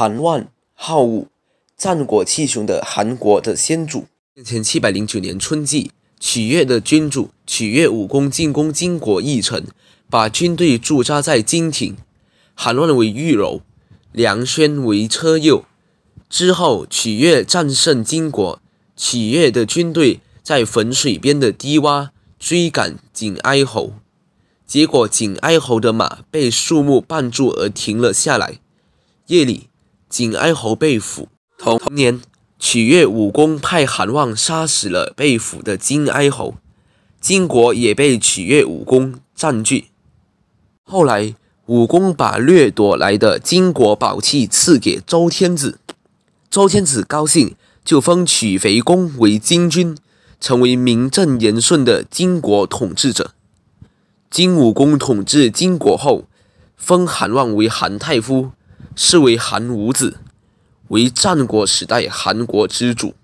韩万号武，战国七雄的韩国的先祖。前七百零九年春季，取悦的君主取悦武功进攻金国义城，把军队驻扎在金亭。韩乱为御楼，梁宣为车右。之后，取悦战胜金国。取悦的军队在汾水边的低洼追赶景哀侯，结果景哀侯的马被树木绊住而停了下来。夜里。景哀侯被俘，同年，曲越武功派韩旺杀死了被俘的金哀侯，金国也被曲越武功占据。后来，武功把掠夺来的金国宝器赐给周天子，周天子高兴，就封曲肥公为金君，成为名正言顺的金国统治者。金武公统治金国后，封韩旺为韩太夫。是为韩武子，为战国时代韩国之主。